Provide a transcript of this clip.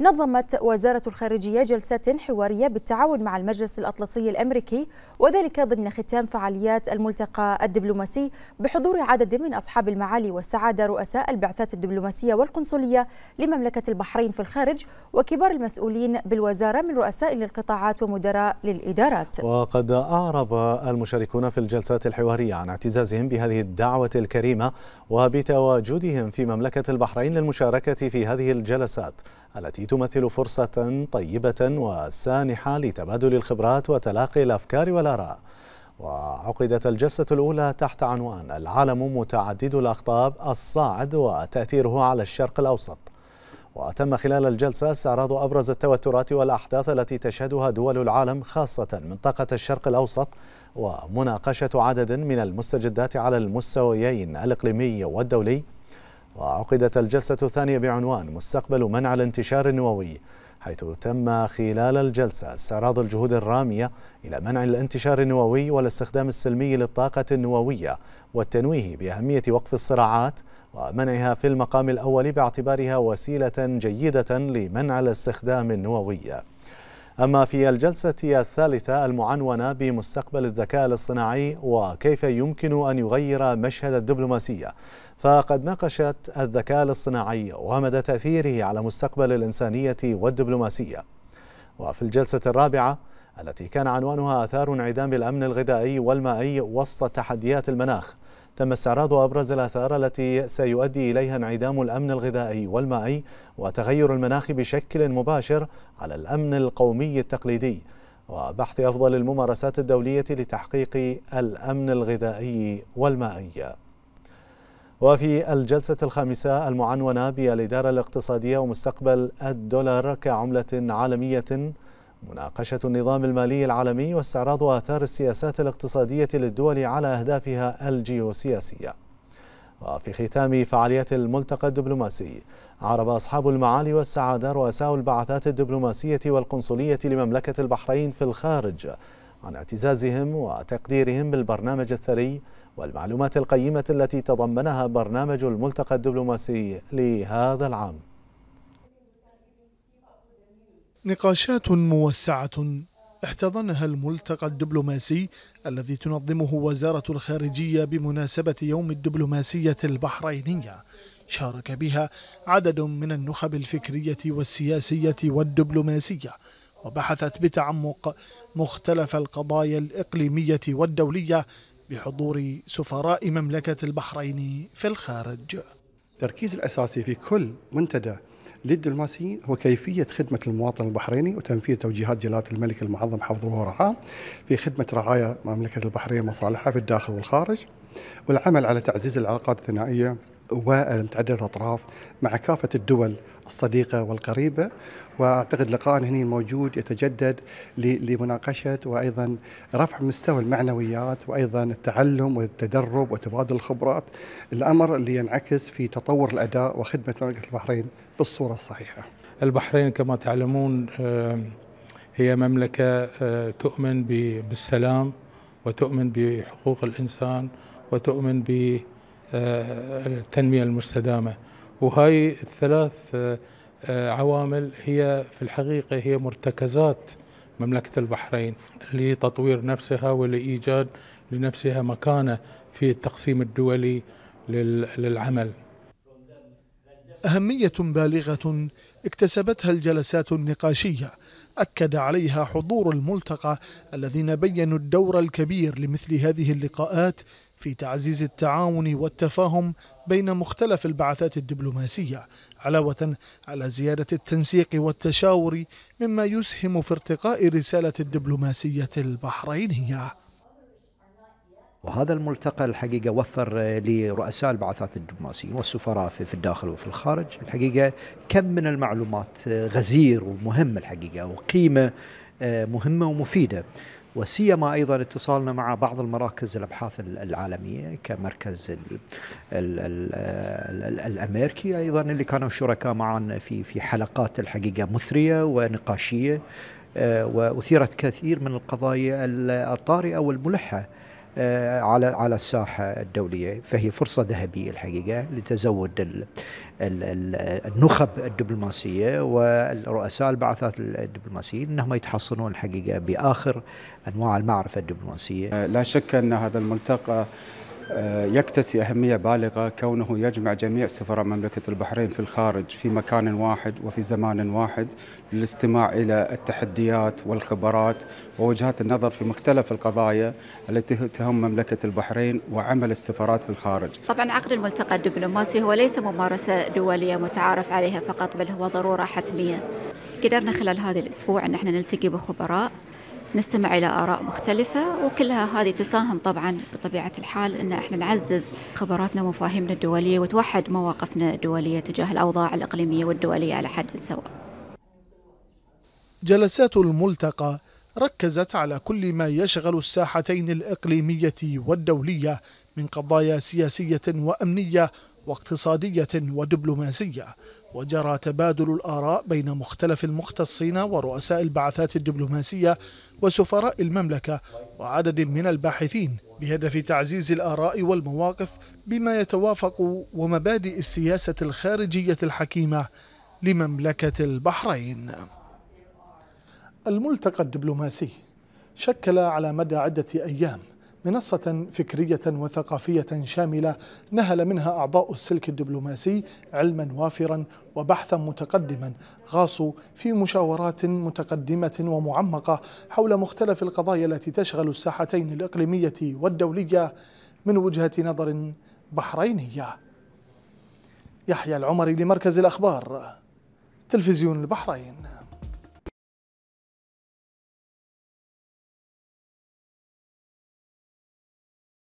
نظمت وزارة الخارجية جلسات حوارية بالتعاون مع المجلس الأطلسي الأمريكي وذلك ضمن ختام فعاليات الملتقى الدبلوماسي بحضور عدد من أصحاب المعالي والسعادة رؤساء البعثات الدبلوماسية والقنصلية لمملكة البحرين في الخارج وكبار المسؤولين بالوزارة من رؤساء للقطاعات ومدراء للإدارات وقد أعرب المشاركون في الجلسات الحوارية عن اعتزازهم بهذه الدعوة الكريمة وبتواجدهم في مملكة البحرين للمشاركة في هذه الجلسات التي تمثل فرصة طيبة وسانحة لتبادل الخبرات وتلاقي الأفكار والآراء وعقدت الجلسة الأولى تحت عنوان العالم متعدد الأقطاب الصاعد وتأثيره على الشرق الأوسط وتم خلال الجلسة استعراض أبرز التوترات والأحداث التي تشهدها دول العالم خاصة منطقة الشرق الأوسط ومناقشة عدد من المستجدات على المستويين الإقليمي والدولي وعقدت الجلسة الثانية بعنوان مستقبل منع الانتشار النووي حيث تم خلال الجلسة استعراض الجهود الرامية إلى منع الانتشار النووي والاستخدام السلمي للطاقة النووية والتنويه بأهمية وقف الصراعات ومنعها في المقام الأول باعتبارها وسيلة جيدة لمنع الاستخدام النووي أما في الجلسة الثالثة المعنونة بمستقبل الذكاء الاصطناعي وكيف يمكن أن يغير مشهد الدبلوماسية فقد ناقشت الذكاء الاصطناعي ومدى تأثيره على مستقبل الإنسانية والدبلوماسية وفي الجلسة الرابعة التي كان عنوانها آثار انعدام الأمن الغذائي والمائي وسط تحديات المناخ تم استعراض أبرز الآثار التي سيؤدي إليها انعدام الأمن الغذائي والمائي وتغير المناخ بشكل مباشر على الأمن القومي التقليدي وبحث أفضل الممارسات الدولية لتحقيق الأمن الغذائي والمائي وفي الجلسة الخامسة المعنونة بالإدارة الاقتصادية ومستقبل الدولار كعملة عالمية مناقشة النظام المالي العالمي واستعراض آثار السياسات الاقتصادية للدول على أهدافها الجيوسياسية وفي ختام فعاليات الملتقى الدبلوماسي عرب أصحاب المعالي والسعادة رؤساء البعثات الدبلوماسية والقنصلية لمملكة البحرين في الخارج عن اعتزازهم وتقديرهم بالبرنامج الثري والمعلومات القيمة التي تضمنها برنامج الملتقى الدبلوماسي لهذا العام نقاشات موسعة احتضنها الملتقى الدبلوماسي الذي تنظمه وزارة الخارجية بمناسبة يوم الدبلوماسية البحرينية شارك بها عدد من النخب الفكرية والسياسية والدبلوماسية وبحثت بتعمق مختلف القضايا الإقليمية والدولية بحضور سفراء مملكة البحرين في الخارج التركيز الأساسي في كل منتدى للدبلوماسيين هو كيفية خدمة المواطن البحريني وتنفيذ توجيهات جلالة الملك المعظم حفظه ورعاه في خدمة رعايا مملكة البحرين ومصالحها في الداخل والخارج والعمل على تعزيز العلاقات الثنائية ومتعددة الأطراف مع كافة الدول الصديقة والقريبة وأعتقد لقائنا هنا الموجود يتجدد لمناقشة وأيضا رفع مستوى المعنويات وأيضا التعلم والتدرب وتبادل الخبرات الأمر اللي ينعكس في تطور الأداء وخدمة مملكة البحرين بالصورة الصحيحة البحرين كما تعلمون هي مملكة آه، تؤمن بالسلام وتؤمن بحقوق الإنسان وتؤمن ب آه، التنمية المستدامة وهاي الثلاث آه، آه، عوامل هي في الحقيقة هي مرتكزات مملكة البحرين لتطوير نفسها ولإيجاد لنفسها مكانة في التقسيم الدولي للعمل أهمية بالغة اكتسبتها الجلسات النقاشية أكد عليها حضور الملتقى الذين بينوا الدور الكبير لمثل هذه اللقاءات في تعزيز التعاون والتفاهم بين مختلف البعثات الدبلوماسية علاوة على زيادة التنسيق والتشاور مما يسهم في ارتقاء رسالة الدبلوماسية البحرينية وهذا الملتقى الحقيقة وفر لرؤساء البعثات الدبلوماسية والسفراء في الداخل وفي الخارج الحقيقة كم من المعلومات غزير ومهم الحقيقة وقيمة مهمة ومفيدة وسيما ايضا اتصالنا مع بعض المراكز الابحاث العالميه كمركز الـ الـ الـ الـ الامريكي ايضا اللي كانوا شركاء معنا في في حلقات الحقيقه مثريه ونقاشيه آه، واثيرت كثير من القضايا الطارئه والملحه آه، على على الساحه الدوليه فهي فرصه ذهبيه الحقيقه لتزود النخب الدبلوماسيه والرؤساء البعثات الدبلوماسيين انهم يتحصنون الحقيقه باخر انواع المعرفه الدبلوماسيه. آه، لا شك ان هذا الملتقى آه، يكتسي أهمية بالغة كونه يجمع جميع سفراء مملكة البحرين في الخارج في مكان واحد وفي زمان واحد للاستماع إلى التحديات والخبرات ووجهات النظر في مختلف القضايا التي تهم مملكة البحرين وعمل السفارات في الخارج طبعا عقد الملتقى الدبلوماسي هو ليس ممارسة دولية متعارف عليها فقط بل هو ضرورة حتمية قدرنا خلال هذا الأسبوع أن احنا نلتقي بخبراء نستمع إلى آراء مختلفة وكلها هذه تساهم طبعا بطبيعة الحال أن احنا نعزز خبراتنا ومفاهيمنا الدولية وتوحد مواقفنا الدولية تجاه الأوضاع الإقليمية والدولية على حد سواء جلسات الملتقى ركزت على كل ما يشغل الساحتين الإقليمية والدولية من قضايا سياسية وأمنية واقتصادية ودبلوماسية وجرى تبادل الآراء بين مختلف المختصين ورؤساء البعثات الدبلوماسية وسفراء المملكة وعدد من الباحثين بهدف تعزيز الآراء والمواقف بما يتوافق ومبادئ السياسة الخارجية الحكيمة لمملكة البحرين الملتقى الدبلوماسي شكل على مدى عدة أيام منصة فكرية وثقافية شاملة نهل منها أعضاء السلك الدبلوماسي علما وافرا وبحثا متقدما غاصوا في مشاورات متقدمة ومعمقة حول مختلف القضايا التي تشغل الساحتين الإقليمية والدولية من وجهة نظر بحرينية يحيى العمري لمركز الأخبار تلفزيون البحرين